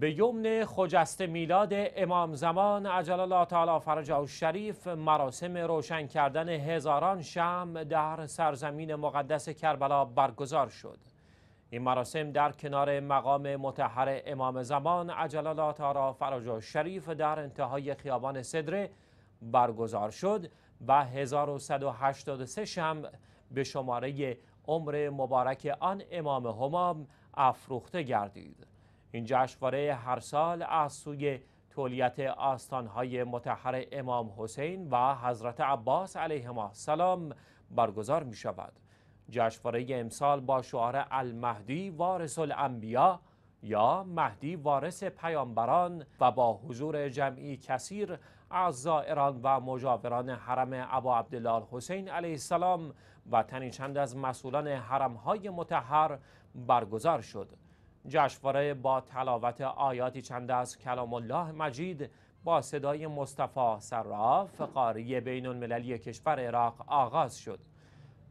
به یمن خجست میلاد امام زمان عجل الله تعالی فرج و شریف مراسم روشن کردن هزاران شم در سرزمین مقدس کربلا برگزار شد این مراسم در کنار مقام متحر امام زمان عجل الله تعالی فرج و شریف در انتهای خیابان صدره برگزار شد و 1183 شم به شماره عمر مبارک آن امام همام افروخته گردید این جشنواره هر سال از سوی تولیت آستانهای متحر امام حسین و حضرت عباس علیهما سلام برگزار می شود جشنواره امسال با شعار المهدی وارث الانبیا یا مهدی وارث پیامبران و با حضور جمعی کثیر از زائران و مجاوران حرم ابا عبدالله حسین علیه السلام و تنی چند از مسئولان حرمهای متحر برگزار شد جشنواره با تلاوت آیاتی چند از کلام الله مجید با صدای مصطفی صراف قاری بین المللی کشور عراق آغاز شد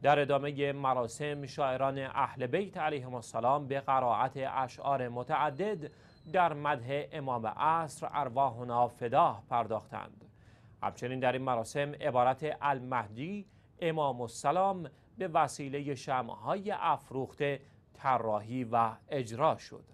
در ادامه مراسم شاعران اهل بیت علیهم السلام به قرائت اشعار متعدد در مده امام عصر ارواحنا فداه پرداختند همچنین در این مراسم عبارت المهدی امام السلام به وسیله شمعهای افروخته طراحی و اجرا شد